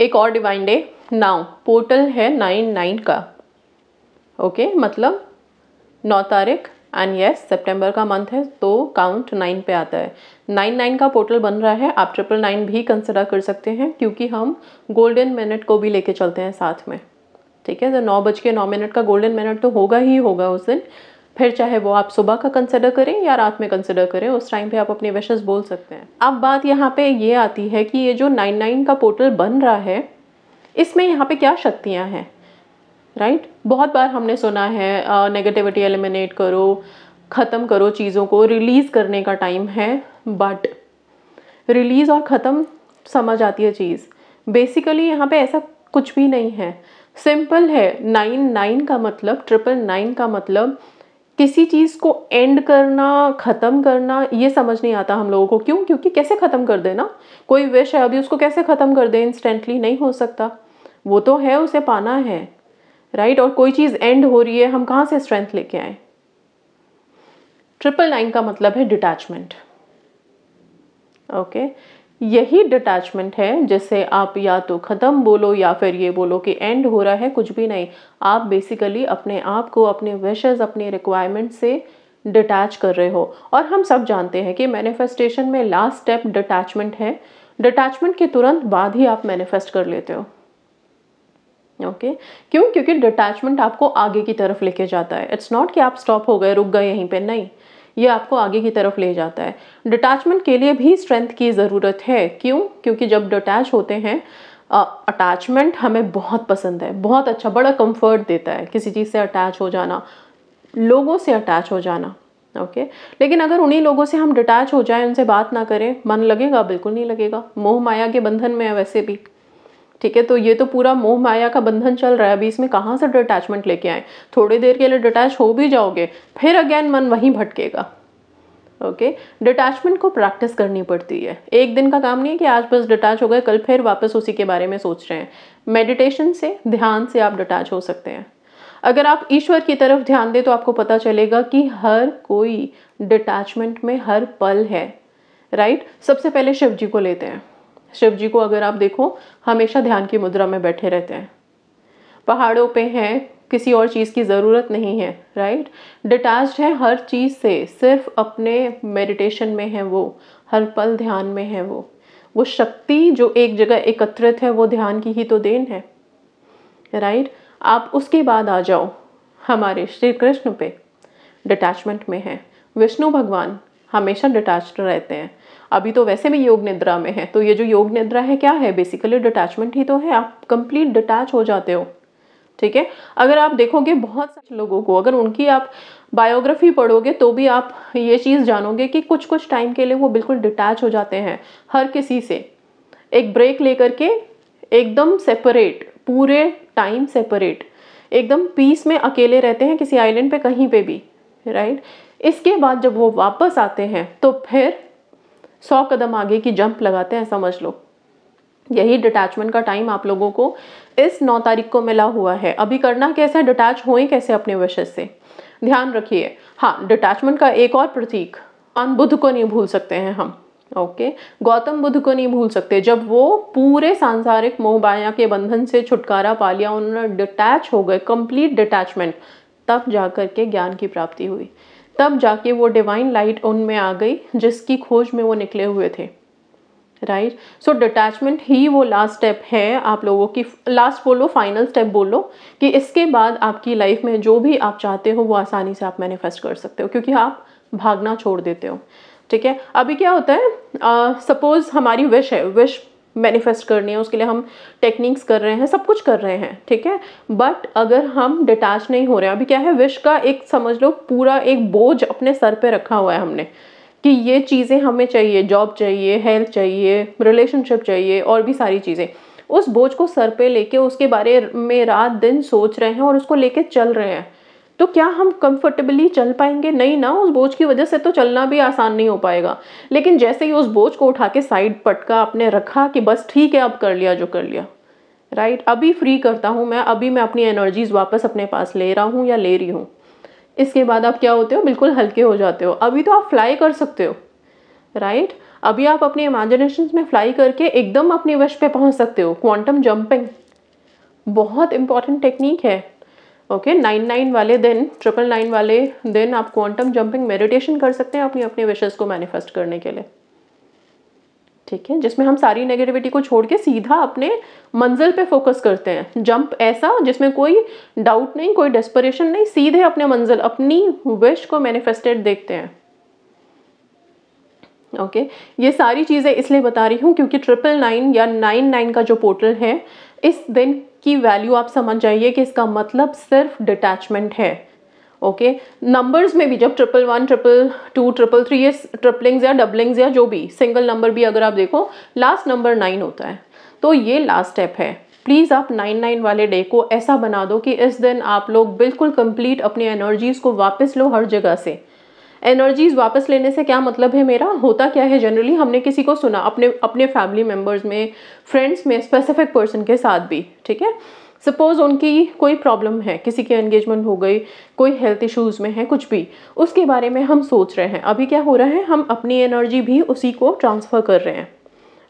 एक और divine day now portal है नाइन नाइन का ओके okay, मतलब नौ तारीख एंड यस सितंबर का मंथ है तो काउंट नाइन पे आता है नाइन नाइन का पोर्टल बन रहा है आप ट्रिपल नाइन भी कंसिडर कर सकते हैं क्योंकि हम गोल्डन मिनट को भी लेके चलते हैं साथ में ठीक है तो नौ बज के नौ मिनट का गोल्डन मिनट तो होगा ही होगा उस दिन फिर चाहे वो आप सुबह का कंसिडर करें या रात में कंसिडर करें उस टाइम पे आप अपने विशेष बोल सकते हैं अब बात यहाँ पे ये आती है कि ये जो नाइन नाइन का पोर्टल बन रहा है इसमें यहाँ पे क्या शक्तियाँ हैं राइट बहुत बार हमने सुना है नेगेटिविटी एलिमिनेट करो ख़त्म करो चीज़ों को रिलीज़ करने का टाइम है बट रिलीज़ और ख़त्म समझ आती है चीज़ बेसिकली यहाँ पे ऐसा कुछ भी नहीं है सिंपल है नाइन नाइन का मतलब ट्रिपल नाइन का मतलब किसी चीज़ को एंड करना ख़त्म करना ये समझ नहीं आता हम लोगों को क्यों क्योंकि कैसे ख़त्म कर देना कोई विश है अभी उसको कैसे ख़त्म कर दे इंस्टेंटली नहीं हो सकता वो तो है उसे पाना है राइट और कोई चीज़ एंड हो रही है हम कहाँ से स्ट्रेंथ लेके आए ट्रिपल नाइन का मतलब है डिटैचमेंट ओके okay. यही डिटैचमेंट है जैसे आप या तो ख़त्म बोलो या फिर ये बोलो कि एंड हो रहा है कुछ भी नहीं आप बेसिकली अपने आप को अपने विशेज़ अपने रिक्वायरमेंट से डिटैच कर रहे हो और हम सब जानते हैं कि मैनिफेस्टेशन में लास्ट स्टेप डिटैचमेंट है डिटैचमेंट के तुरंत बाद ही आप मैनिफेस्ट कर लेते हो ओके okay? क्यों क्योंकि डिटैचमेंट आपको आगे की तरफ लेके जाता है इट्स नॉट कि आप स्टॉप हो गए रुक गए यहीं पे नहीं ये आपको आगे की तरफ ले जाता है डिटैचमेंट के लिए भी स्ट्रेंथ की ज़रूरत है क्यों क्योंकि जब डिटैच होते हैं अटैचमेंट हमें बहुत पसंद है बहुत अच्छा बड़ा कंफर्ट देता है किसी चीज़ से अटैच हो जाना लोगों से अटैच हो जाना ओके okay? लेकिन अगर उन्हीं लोगों से हम डिटैच हो जाएं उनसे बात ना करें मन लगेगा बिल्कुल नहीं लगेगा मोह माया के बंधन में है वैसे भी ठीक है तो ये तो पूरा मोह माया का बंधन चल रहा है अभी इसमें कहाँ से डिटैचमेंट लेके आए थोड़ी देर के लिए डिटैच हो भी जाओगे फिर अगेन मन वहीं भटकेगा ओके डिटैचमेंट को प्रैक्टिस करनी पड़ती है एक दिन का काम नहीं है कि आज बस डिटैच हो गए कल फिर वापस उसी के बारे में सोच रहे हैं मेडिटेशन से ध्यान से आप डिटैच हो सकते हैं अगर आप ईश्वर की तरफ ध्यान दें तो आपको पता चलेगा कि हर कोई डिटैचमेंट में हर पल है राइट सबसे पहले शिव जी को लेते हैं शिव जी को अगर आप देखो हमेशा ध्यान की मुद्रा में बैठे रहते हैं पहाड़ों पे हैं किसी और चीज़ की ज़रूरत नहीं है राइट डिटैच है हर चीज़ से सिर्फ अपने मेडिटेशन में है वो हर पल ध्यान में है वो वो शक्ति जो एक जगह एकत्रित है वो ध्यान की ही तो देन है राइट आप उसके बाद आ जाओ हमारे श्री कृष्ण पे डिटैचमेंट में है विष्णु भगवान हमेशा डिटैच रहते हैं अभी तो वैसे भी योग निद्रा में है तो ये जो योग निद्रा है क्या है बेसिकली डिटैचमेंट ही तो है आप कंप्लीट डिटैच हो जाते हो ठीक है अगर आप देखोगे बहुत सारे लोगों को अगर उनकी आप बायोग्राफी पढ़ोगे तो भी आप ये चीज़ जानोगे कि कुछ कुछ टाइम के लिए वो बिल्कुल डिटैच हो जाते हैं हर किसी से एक ब्रेक लेकर के एकदम सेपरेट पूरे टाइम सेपरेट एकदम पीस में अकेले रहते हैं किसी आइलैंड पे कहीं पे भी राइट इसके बाद जब वो वापस आते हैं तो फिर सौ कदम आगे की जंप लगाते हैं समझ लो यही डिटैचमेंट का टाइम आप लोगों को इस नौ तारीख को मिला हुआ है अभी करना कैसे है डिटैच हो कैसे अपने विशेष से ध्यान रखिए हाँ डिटैचमेंट का एक और प्रतीक अन बुद्ध को नहीं भूल सकते हैं हम ओके okay. गौतम बुद्ध को नहीं भूल सकते जब वो पूरे सांसारिक मोहबाया के बंधन से छुटकारा पा लिया उन्होंने डिटैच हो गए कंप्लीट डिटैचमेंट तब जा के ज्ञान की प्राप्ति हुई तब जाके वो डिवाइन लाइट उनमें आ गई जिसकी खोज में वो निकले हुए थे राइट सो डिटैचमेंट ही वो लास्ट स्टेप है आप लोगों की लास्ट बोलो फाइनल स्टेप बोलो कि इसके बाद आपकी लाइफ में जो भी आप चाहते हो वो आसानी से आप मैनिफेस्ट कर सकते हो क्योंकि आप भागना छोड़ देते हो ठीक है अभी क्या होता है सपोज़ uh, हमारी विश है विश मैनिफेस्ट करनी है उसके लिए हम टेक्निक्स कर रहे हैं सब कुछ कर रहे हैं ठीक है बट अगर हम डिटैच नहीं हो रहे हैं अभी क्या है विश का एक समझ लो पूरा एक बोझ अपने सर पे रखा हुआ है हमने कि ये चीज़ें हमें चाहिए जॉब चाहिए हेल्थ चाहिए रिलेशनशिप चाहिए और भी सारी चीज़ें उस बोझ को सर पे लेके उसके बारे में रात दिन सोच रहे हैं और उसको लेके चल रहे हैं तो क्या हम कंफर्टेबली चल पाएंगे नहीं ना उस बोझ की वजह से तो चलना भी आसान नहीं हो पाएगा लेकिन जैसे ही उस बोझ को उठा के साइड पटका आपने रखा कि बस ठीक है अब कर लिया जो कर लिया राइट right? अभी फ्री करता हूँ मैं अभी मैं अपनी एनर्जीज़ वापस अपने पास ले रहा हूँ या ले रही हूँ इसके बाद आप क्या होते हो बिल्कुल हल्के हो जाते हो अभी तो आप फ्लाई कर सकते हो राइट right? अभी आप अपने इमेजिनेशन में फ्लाई करके एकदम अपने वश पे पहुँच सकते हो क्वांटम जंपिंग बहुत इंपॉर्टेंट टेक्निक है ओके नाइन नाइन वाले दिन ट्रिपल नाइन वाले दिन आप क्वांटम जंपिंग मेडिटेशन कर सकते हैं अपनी अपने विशेष को मैनिफेस्ट करने के लिए ठीक है जिसमें हम सारी नेगेटिविटी को छोड़ के सीधा अपने मंजिल पे फोकस करते हैं जंप ऐसा जिसमें कोई डाउट नहीं कोई डेस्परेशन नहीं सीधे अपने मंजिल अपनी विश को मैनिफेस्टेड देखते हैं ओके ये सारी चीज़ें इसलिए बता रही हूँ क्योंकि ट्रिपल नाइन या नाइन नाइन का जो पोर्टल है इस दिन की वैल्यू आप समझ जाइए कि इसका मतलब सिर्फ डिटैचमेंट है ओके नंबर्स में भी जब triple one triple two triple three ये ट्रिपलिंग्स या डबलिंग्स या जो भी सिंगल नंबर भी अगर आप देखो लास्ट नंबर नाइन होता है तो ये लास्ट स्टेप है प्लीज़ आप नाइन नाइन वाले डे को ऐसा बना दो कि इस दिन आप लोग बिल्कुल कंप्लीट अपनी एनर्जीज़ को वापस लो हर जगह से एनर्जीज वापस लेने से क्या मतलब है मेरा होता क्या है जनरली हमने किसी को सुना अपने अपने फैमिली मेम्बर्स में फ्रेंड्स में स्पेसिफिक पर्सन के साथ भी ठीक है सपोज़ उनकी कोई प्रॉब्लम है किसी की एंगेजमेंट हो गई कोई हेल्थ इश्यूज़ में है कुछ भी उसके बारे में हम सोच रहे हैं अभी क्या हो रहा है हम अपनी एनर्जी भी उसी को ट्रांसफ़र कर रहे हैं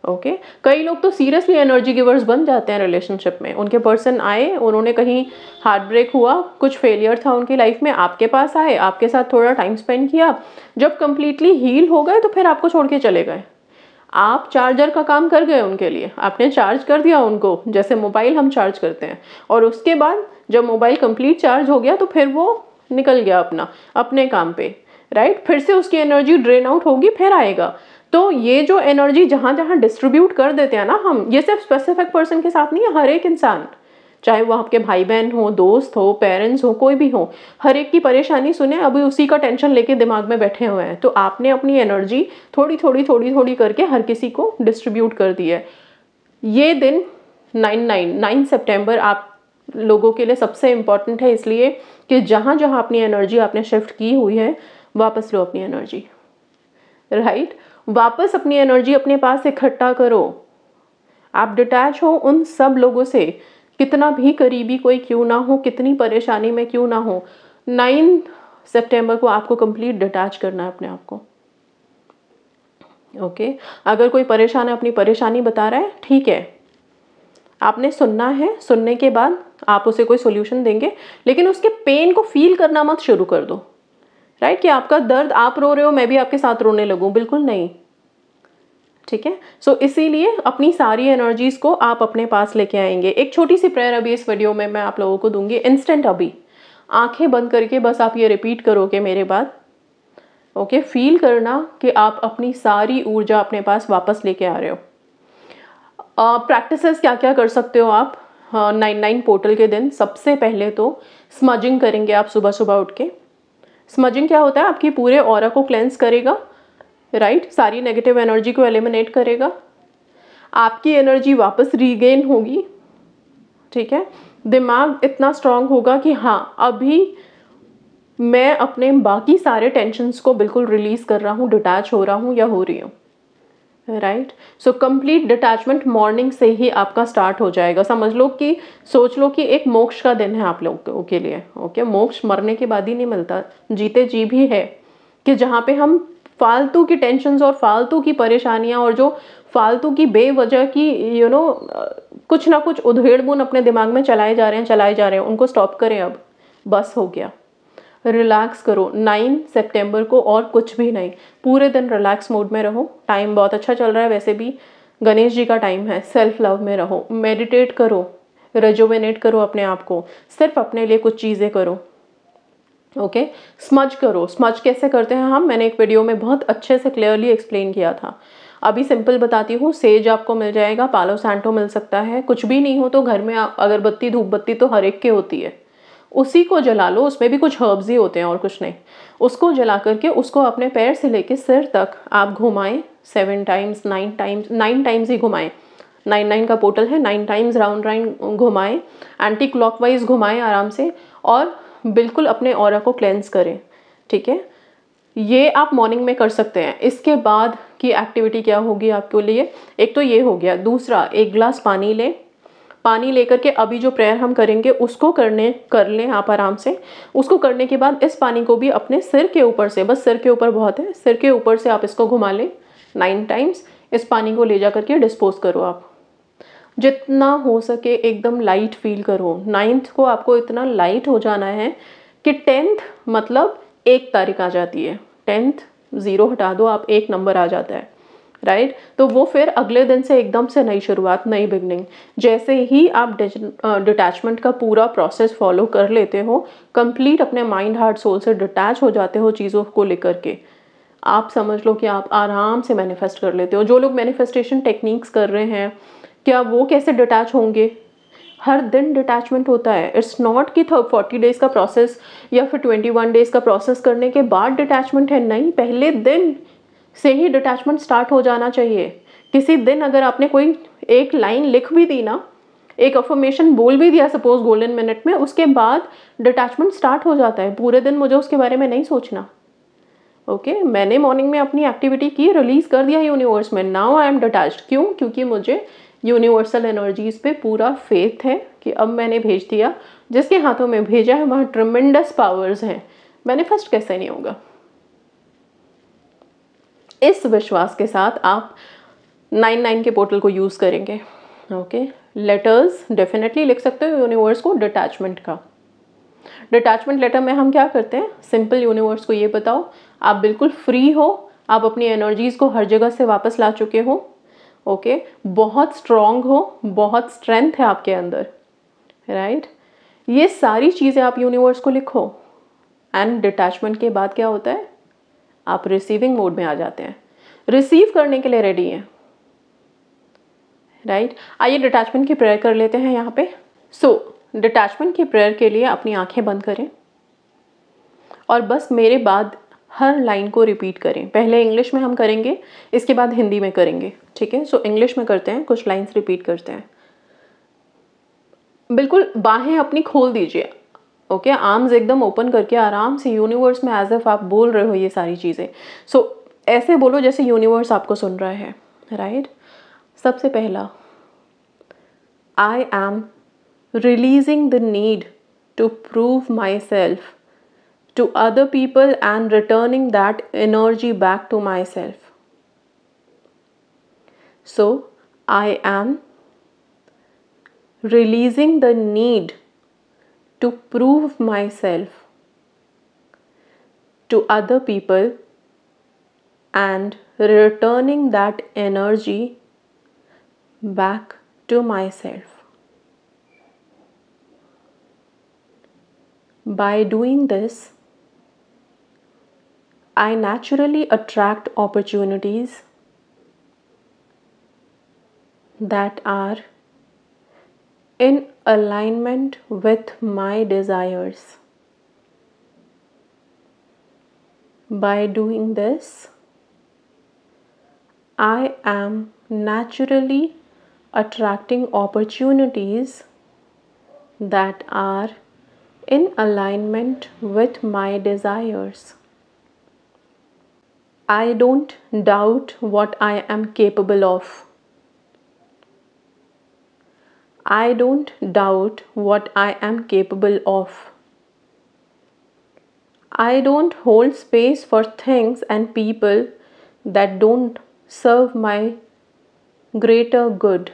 ओके okay? कई लोग तो सीरियसली एनर्जी गिवर्स बन जाते हैं रिलेशनशिप में उनके पर्सन आए उन्होंने कहीं हार्ट ब्रेक हुआ कुछ फेलियर था उनकी लाइफ में आपके पास आए आपके साथ थोड़ा टाइम स्पेंड किया जब कम्प्लीटली हील हो गए तो फिर आपको छोड़ के चले गए आप चार्जर का काम कर गए उनके लिए आपने चार्ज कर दिया उनको जैसे मोबाइल हम चार्ज करते हैं और उसके बाद जब मोबाइल कंप्लीट चार्ज हो गया तो फिर वो निकल गया अपना अपने काम पे राइट फिर से उसकी एनर्जी ड्रेन आउट होगी फिर आएगा तो ये जो एनर्जी जहाँ जहाँ डिस्ट्रीब्यूट कर देते हैं ना हम ये सिर्फ स्पेसिफिक पर्सन के साथ नहीं है हर एक इंसान चाहे वो आपके भाई बहन हो दोस्त हो पेरेंट्स हो कोई भी हो हर एक की परेशानी सुने अभी उसी का टेंशन लेके दिमाग में बैठे हुए हैं तो आपने अपनी एनर्जी थोड़ी थोड़ी थोड़ी थोड़ी करके हर किसी को डिस्ट्रीब्यूट कर दी है ये दिन नाइन नाइन नाइन सेप्टेम्बर आप लोगों के लिए सबसे इम्पॉर्टेंट है इसलिए कि जहाँ जहाँ अपनी एनर्जी आपने शिफ्ट की हुई है वापस लो अपनी एनर्जी राइट right? वापस अपनी एनर्जी अपने पास इकट्ठा करो आप डिटैच हो उन सब लोगों से कितना भी करीबी कोई क्यों ना हो कितनी परेशानी में क्यों ना हो नाइन सितंबर को आपको कंप्लीट डिटैच करना है अपने आप को ओके okay? अगर कोई परेशान है अपनी परेशानी बता रहा है ठीक है आपने सुनना है सुनने के बाद आप उसे कोई सोल्यूशन देंगे लेकिन उसके पेन को फील करना मत शुरू कर दो राइट कि आपका दर्द आप रो रहे हो मैं भी आपके साथ रोने लगूँ बिल्कुल नहीं ठीक है सो इसीलिए अपनी सारी एनर्जीज़ को आप अपने पास लेके आएंगे एक छोटी सी प्रेयर अभी इस वीडियो में मैं आप लोगों को दूंगी इंस्टेंट अभी आंखें बंद करके बस आप ये रिपीट करोगे मेरे बाद ओके okay, फील करना कि आप अपनी सारी ऊर्जा अपने पास वापस लेके आ रहे हो प्रैक्टिस uh, क्या क्या कर सकते हो आप नाइन uh, नाइन पोर्टल के दिन सबसे पहले तो स्मजिंग करेंगे आप सुबह सुबह उठ के स्मजिंग क्या होता है आपकी पूरे और को क्लेंस करेगा राइट right? सारी नेगेटिव एनर्जी को एलिमिनेट करेगा आपकी एनर्जी वापस रीगेन होगी ठीक है दिमाग इतना स्ट्रांग होगा कि हाँ अभी मैं अपने बाकी सारे टेंशन्स को बिल्कुल रिलीज़ कर रहा हूँ डिटैच हो रहा हूँ या हो रही हूँ right so complete detachment morning से ही आपका स्टार्ट हो जाएगा समझ लो कि सोच लो कि एक मोक्ष का दिन है आप लोगों के लिए ओके मोक्ष मरने के बाद ही नहीं मिलता जीते जी भी है कि जहाँ पे हम फालतू की टेंशन और फालतू की परेशानियाँ और जो फालतू की बेवजह की यू you नो know, कुछ ना कुछ उधेड़बुन अपने दिमाग में चलाए जा रहे हैं चलाए जा रहे हैं उनको स्टॉप करें अब बस हो गया रिलैक्स करो नाइन सितंबर को और कुछ भी नहीं पूरे दिन रिलैक्स मोड में रहो टाइम बहुत अच्छा चल रहा है वैसे भी गणेश जी का टाइम है सेल्फ लव में रहो मेडिटेट करो रेजोवेनेट करो अपने आप को सिर्फ अपने लिए कुछ चीज़ें करो ओके okay? स्मज करो स्मज कैसे करते हैं हम मैंने एक वीडियो में बहुत अच्छे से क्लियरली एक्सप्लेन किया था अभी सिंपल बताती हूँ सेज आपको मिल जाएगा पालो सैंटो मिल सकता है कुछ भी नहीं हो तो घर में अगरबत्ती धूप बत्ती तो हर एक के होती है उसी को जला लो उसमें भी कुछ हर्ब्स ही होते हैं और कुछ नहीं उसको जला करके उसको अपने पैर से लेके सिर तक आप घुमाएं seven times nine times nine times ही घुमाएं नाइन नाइन का पोर्टल है नाइन टाइम्स राउंड राइन घुमाएं एंटी क्लॉक वाइज घुमाएं आराम से और बिल्कुल अपने और को क्लेंस करें ठीक है ये आप मॉर्निंग में कर सकते हैं इसके बाद की एक्टिविटी क्या होगी आपके लिए एक तो ये हो गया दूसरा एक ग्लास पानी लें पानी लेकर के अभी जो प्रेयर हम करेंगे उसको करने कर लें आप आराम से उसको करने के बाद इस पानी को भी अपने सिर के ऊपर से बस सिर के ऊपर बहुत है सिर के ऊपर से आप इसको घुमा लें नाइन टाइम्स इस पानी को ले जा करके डिस्पोज करो आप जितना हो सके एकदम लाइट फील करो नाइन्थ को आपको इतना लाइट हो जाना है कि टेंथ मतलब एक तारीख आ जाती है टेंथ ज़ीरो हटा दो आप एक नंबर आ जाता है राइट तो वो फिर अगले दिन से एकदम से नई शुरुआत नई बिगनिंग जैसे ही आप डिटैचमेंट का पूरा प्रोसेस फॉलो कर लेते हो कंप्लीट अपने माइंड हार्ट सोल से डिटैच हो जाते हो चीज़ों को लेकर के आप समझ लो कि आप आराम से मैनिफेस्ट कर लेते हो जो लोग मैनिफेस्टेशन टेक्निक्स कर रहे हैं क्या वो कैसे डिटैच होंगे हर दिन डिटैचमेंट होता है इट्स नॉट कि फोर्टी डेज़ का प्रोसेस या फिर ट्वेंटी वन डेज़ का प्रोसेस करने के बाद डिटैचमेंट है नहीं पहले दिन से ही डिटैचमेंट स्टार्ट हो जाना चाहिए किसी दिन अगर आपने कोई एक लाइन लिख भी दी ना एक अफॉर्मेशन बोल भी दिया सपोज गोल्डन मिनट में उसके बाद डिटैचमेंट स्टार्ट हो जाता है पूरे दिन मुझे उसके बारे में नहीं सोचना ओके okay? मैंने मॉर्निंग में अपनी एक्टिविटी की रिलीज़ कर दिया यूनिवर्स में नाउ आई एम डिटैच क्यों क्योंकि मुझे यूनिवर्सल एनर्जीज़ पे पूरा फेथ है कि अब मैंने भेज दिया जिसके हाथों में भेजा है वहाँ ट्रमेंडस पावर्स हैं मैनिफेस्ट कैसे नहीं होगा इस विश्वास के साथ आप नाइन नाइन के पोर्टल को यूज़ करेंगे ओके लेटर्स डेफिनेटली लिख सकते हो यूनिवर्स को डिटैचमेंट का डिटैचमेंट लेटर में हम क्या करते हैं सिंपल यूनिवर्स को ये बताओ आप बिल्कुल फ्री हो आप अपनी एनर्जीज़ को हर जगह से वापस ला चुके हो ओके बहुत स्ट्रांग हो बहुत स्ट्रेंथ है आपके अंदर राइट right? ये सारी चीज़ें आप यूनिवर्स को लिखो एंड डिटैचमेंट के बाद क्या होता है आप रिसीविंग मोड में आ जाते हैं रिसीव करने के लिए रेडी हैं राइट आइए डिटैचमेंट की प्रेयर कर लेते हैं यहाँ पे सो डिटैचमेंट की प्रेयर के लिए अपनी आंखें बंद करें और बस मेरे बाद हर लाइन को रिपीट करें पहले इंग्लिश में हम करेंगे इसके बाद हिंदी में करेंगे ठीक है सो इंग्लिश में करते हैं कुछ लाइन्स रिपीट करते हैं बिल्कुल बाहें अपनी खोल दीजिए ओके आर्म्स एकदम ओपन करके आराम से यूनिवर्स में एज एफ आप बोल रहे हो ये सारी चीज़ें सो so, ऐसे बोलो जैसे यूनिवर्स आपको सुन रहा है राइट right? सबसे पहला I am releasing the need to prove myself to other people and returning that energy back to myself so I am releasing the need to prove myself to other people and returning that energy back to myself. By doing this, I naturally attract opportunities that are in alignment with my desires. By doing this, I am naturally attracting opportunities that are in alignment with my desires. I don't doubt what I am capable of. I don't doubt what I am capable of. I don't hold space for things and people that don't serve my greater good.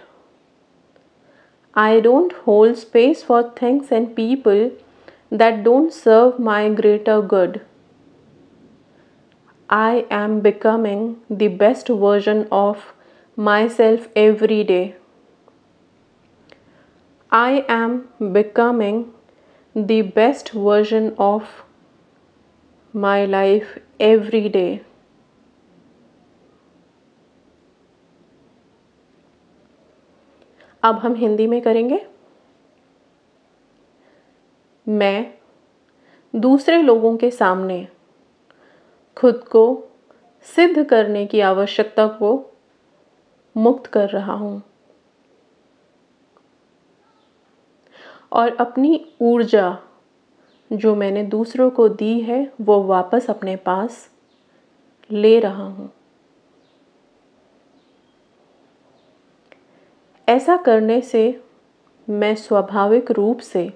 I don't hold space for things and people that don't serve my greater good. I am becoming the best version of myself every day. I am becoming the best version of my life every day. अब हम हिंदी में करेंगे मैं दूसरे लोगों के सामने खुद को सिद्ध करने की आवश्यकता को मुक्त कर रहा हूँ और अपनी ऊर्जा जो मैंने दूसरों को दी है वो वापस अपने पास ले रहा हूँ ऐसा करने से मैं स्वाभाविक रूप से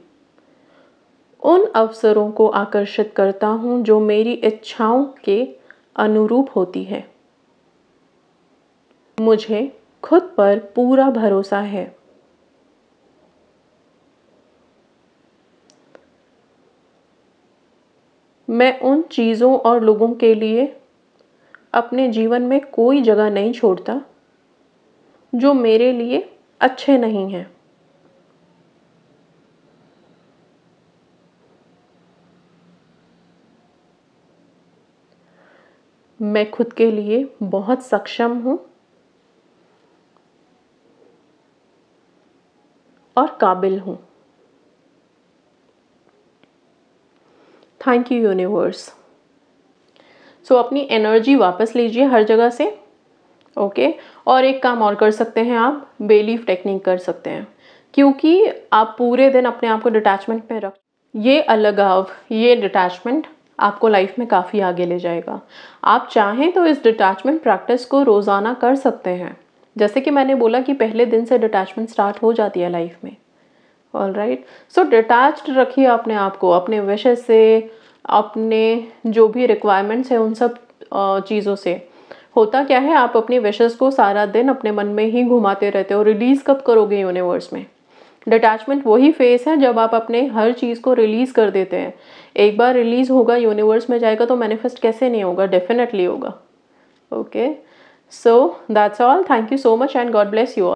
उन अवसरों को आकर्षित करता हूँ जो मेरी इच्छाओं के अनुरूप होती है मुझे खुद पर पूरा भरोसा है मैं उन चीज़ों और लोगों के लिए अपने जीवन में कोई जगह नहीं छोड़ता जो मेरे लिए अच्छे नहीं हैं मैं खुद के लिए बहुत सक्षम हूँ और काबिल हूँ थैंक यू यूनिवर्स सो अपनी एनर्जी वापस लीजिए हर जगह से ओके okay? और एक काम और कर सकते हैं आप बेलीफ टेक्निक कर सकते हैं क्योंकि आप पूरे दिन अपने आप को डिटैचमेंट में रख ये अलगाव ये डिटैचमेंट आपको लाइफ में काफ़ी आगे ले जाएगा आप चाहें तो इस डिटैचमेंट प्रैक्टिस को रोज़ाना कर सकते हैं जैसे कि मैंने बोला कि पहले दिन से डिटैचमेंट स्टार्ट हो जाती है लाइफ में ऑल राइट सो डिटैच्ड रखिए अपने आप को अपने विषय से अपने जो भी रिक्वायरमेंट्स हैं उन सब चीज़ों से होता क्या है आप अपनी विशेज़ को सारा दिन अपने मन में ही घुमाते रहते हो रिलीज़ कब करोगे यूनिवर्स में डिटैचमेंट वही फेस है जब आप अपने हर चीज़ को रिलीज़ कर देते हैं एक बार रिलीज़ होगा यूनिवर्स में जाएगा तो मैनिफेस्ट कैसे नहीं होगा डेफिनेटली होगा okay so that's all thank you so much and God bless you